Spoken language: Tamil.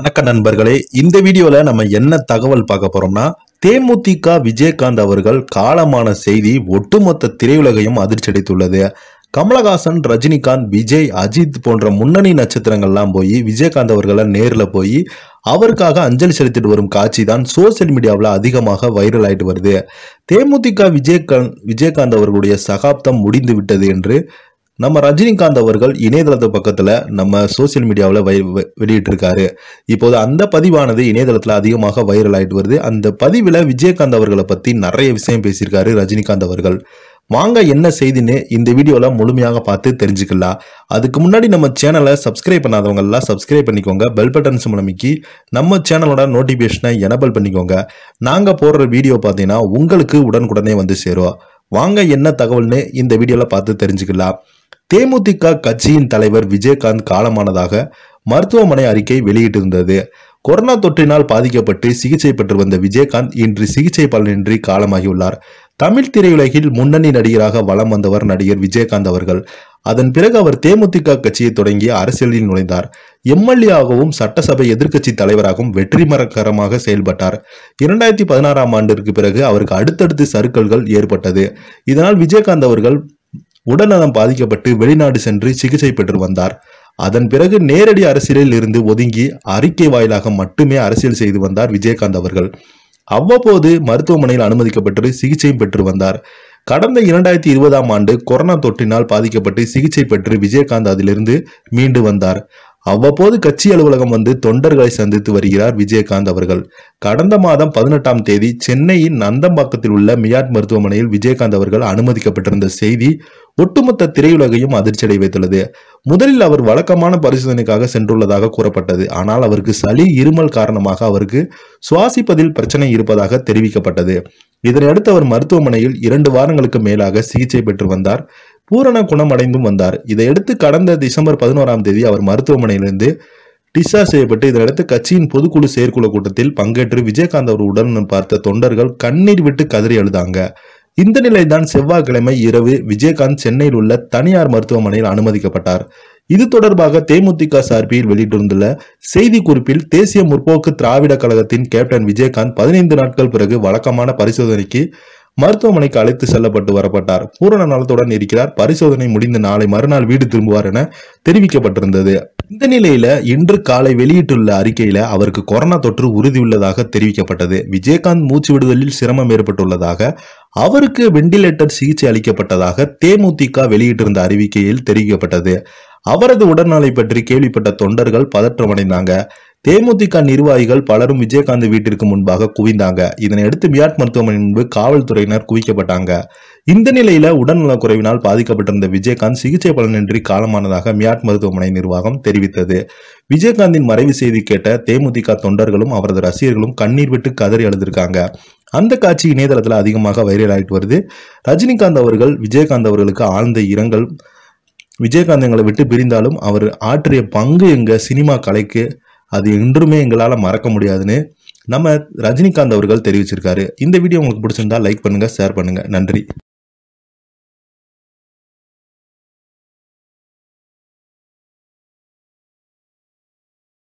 வணக்கம் நண்பர்களே இந்த வீடியோவில் நம்ம என்ன தகவல் பார்க்க போறோம்னா தேமுதிக விஜயகாந்த் அவர்கள் காலமான செய்தி ஒட்டுமொத்த திரையுலகையும் அதிர்ச்சியடைத்துள்ளது கமலஹாசன் ரஜினிகாந்த் விஜய் அஜித் போன்ற முன்னணி நட்சத்திரங்கள்லாம் போய் விஜயகாந்த் அவர்களை நேரில் போய் அவருக்காக அஞ்சலி செலுத்திட்டு வரும் காட்சி தான் சோசியல் மீடியாவில் அதிகமாக வைரல் ஆகிட்டு வருது தேமுதிக விஜயகாந்த் விஜயகாந்த் அவர்களுடைய சகாப்தம் முடிந்து விட்டது என்று நம்ம ரஜினிகாந்த் அவர்கள் இணையதளத்து பக்கத்தில் நம்ம சோசியல் மீடியாவில் வை வெளியிட்டிருக்காரு இப்போது அந்த பதிவானது இணையதளத்தில் அதிகமாக வைரல் ஆகிட்டு வருது அந்த பதிவில் விஜயகாந்த் அவர்களை பற்றி நிறைய விஷயம் பேசியிருக்காரு ரஜினிகாந்த் அவர்கள் வாங்க என்ன செய்தின்னு இந்த வீடியோவில் முழுமையாக பார்த்து தெரிஞ்சுக்கலாம் அதுக்கு முன்னாடி நம்ம சேனலை சப்ஸ்கிரைப் பண்ணாதவங்கெல்லாம் சப்ஸ்கிரைப் பண்ணிக்கோங்க பெல் பட்டன்ஸ் மூலமிக்கி நம்ம சேனலோட நோட்டிஃபிகேஷனை எனபிள் பண்ணிக்கோங்க நாங்கள் போடுற வீடியோ பார்த்தீங்கன்னா உங்களுக்கு உடனுக்குடனே வந்து சேரும் வாங்க என்ன தகவல்னு இந்த வீடியோவில் பார்த்து தெரிஞ்சுக்கலாம் தேமுதிக கட்சியின் தலைவர் விஜயகாந்த் காலமானதாக மருத்துவமனை அறிக்கை வெளியிட்டிருந்தது கொரோனா தொற்றினால் பாதிக்கப்பட்டு சிகிச்சை பெற்று வந்த விஜயகாந்த் இன்று சிகிச்சை பலனின்றி காலமாகியுள்ளார் தமிழ் திரையுலகில் முன்னணி நடிகராக வலம் வந்தவர் நடிகர் விஜயகாந்த் அவர்கள் அதன் பிறகு அவர் தேமுதிக கட்சியை தொடங்கி அரசியலில் நுழைந்தார் எம்எல்ஏ ஆகவும் சட்டசபை எதிர்க்கட்சி தலைவராகவும் வெற்றிமரகரமாக செயல்பட்டார் இரண்டாயிரத்தி பதினாறாம் ஆண்டிற்கு பிறகு அவருக்கு அடுத்தடுத்து சருக்கல்கள் ஏற்பட்டது இதனால் விஜயகாந்த் அவர்கள் உடல்நலம் பாதிக்கப்பட்டு வெளிநாடு சென்று சிகிச்சை பெற்று வந்தார் அதன் பிறகு நேரடி அரசியலில் இருந்து ஒதுங்கி அறிக்கை வாயிலாக மட்டுமே அரசியல் செய்து வந்தார் விஜயகாந்த் அவர்கள் அவ்வப்போது மருத்துவமனையில் அனுமதிக்கப்பட்டு சிகிச்சையும் பெற்று வந்தார் கடந்த இரண்டாயிரத்தி இருபதாம் ஆண்டு கொரோனா தொற்றினால் பாதிக்கப்பட்டு சிகிச்சை பெற்று விஜயகாந்த் அதிலிருந்து மீண்டு வந்தார் அவ்வப்போது கட்சி அலுவலகம் வந்து தொண்டர்களை சந்தித்து வருகிறார் விஜயகாந்த் அவர்கள் கடந்த மாதம் பதினெட்டாம் தேதி சென்னையின் நந்தம்பாக்கத்தில் உள்ள மியாட் மருத்துவமனையில் விஜயகாந்த் அவர்கள் அனுமதிக்கப்பட்டிருந்த செய்தி ஒட்டுமொத்த திரையுலகையும் அதிர்ச்சியடை வைத்துள்ளது முதலில் அவர் வழக்கமான பரிசோதனைக்காக சென்றுள்ளதாக கூறப்பட்டது ஆனால் அவருக்கு சளி இருமல் காரணமாக அவருக்கு சுவாசிப்பதில் பிரச்சனை இருப்பதாக தெரிவிக்கப்பட்டது இதனையடுத்து அவர் மருத்துவமனையில் இரண்டு வாரங்களுக்கு மேலாக சிகிச்சை பெற்று வந்தார் பூரண குணம் அடைந்தும் வந்தார் இதையடுத்து கடந்த டிசம்பர் பதினோராம் தேதி அவர் மருத்துவமனையிலிருந்து டிஸ்சார்ஜ் செய்யப்பட்டு இதனையடுத்து கட்சியின் பொதுக்குழு செயற்குழு கூட்டத்தில் பங்கேற்று விஜயகாந்த் அவர் உடன் பார்த்த தொண்டர்கள் கண்ணீர் விட்டு கதறி எழுதாங்க இந்த நிலைதான் செவ்வாய்க்கிழமை இரவு விஜயகாந்த் சென்னையில் உள்ள தனியார் மருத்துவமனையில் அனுமதிக்கப்பட்டார் இது தொடர்பாக தேமுதிக சார்பில் வெளியிட்டிருந்துள்ள செய்தி குறிப்பில் தேசிய முற்போக்கு திராவிட கழகத்தின் கேப்டன் விஜயகாந்த் பதினைந்து நாட்கள் பிறகு வழக்கமான பரிசோதனைக்கு மருத்துவமனைக்கு அழைத்து செல்லப்பட்டு வரப்பட்டார் பூரண நலத்துடன் இருக்கிறார் பரிசோதனை முடிந்து நாளை மறுநாள் வீடு திரும்புவார் என தெரிவிக்கப்பட்டிருந்தது இந்த நிலையில இன்று காலை வெளியிட்டுள்ள அறிக்கையில அவருக்கு கொரோனா தொற்று உறுதியுள்ளதாக தெரிவிக்கப்பட்டது விஜயகாந்த் மூச்சு விடுதலில் சிரமம் ஏற்பட்டுள்ளதாக அவருக்கு வெண்டிலேட்டர் சிகிச்சை அளிக்கப்பட்டதாக தேமுதிக வெளியிட்டிருந்த அறிவிக்கையில் தெரிவிக்கப்பட்டது அவரது உடல்நலை பற்றி கேள்விப்பட்ட தொண்டர்கள் பதற்றமடைந்தாங்க தேமுதிக நிர்வாகிகள் பலரும் விஜயகாந்த் வீட்டிற்கு முன்பாக குவிந்தாங்க இதனையடுத்து மியாட் மருத்துவமனை முன்பு காவல்துறையினர் குவிக்கப்பட்டாங்க இந்த நிலையில உடல்நலக்குறைவினால் பாதிக்கப்பட்டிருந்த விஜயகாந்த் சிகிச்சை பலனின்றி காலமானதாக மியாட் மருத்துவமனை நிர்வாகம் தெரிவித்தது விஜயகாந்தின் மறைவு செய்தி கேட்ட தேமுதிக தொண்டர்களும் அவரது ரசிகர்களும் கண்ணீர் விட்டு கதறி எழுதிருக்காங்க அந்த காட்சி இணையதளத்தில் அதிகமாக வைரல் ஆகிட்டு வருது ரஜினிகாந்த் அவர்கள் விஜயகாந்த் அவர்களுக்கு ஆழ்ந்த இரங்கல் விஜயகாந்த் எங்களை விட்டு பிரிந்தாலும் அவர் ஆற்றிய பங்கு எங்க சினிமா கலைக்கு அது இன்றுமே எங்களால் மறக்க முடியாதுன்னு நம்ம ரஜினிகாந்த் அவர்கள் தெரிவிச்சிருக்காரு இந்த வீடியோ உங்களுக்கு பிடிச்சிருந்தா லைக் பண்ணுங்கள் ஷேர் பண்ணுங்கள் நன்றி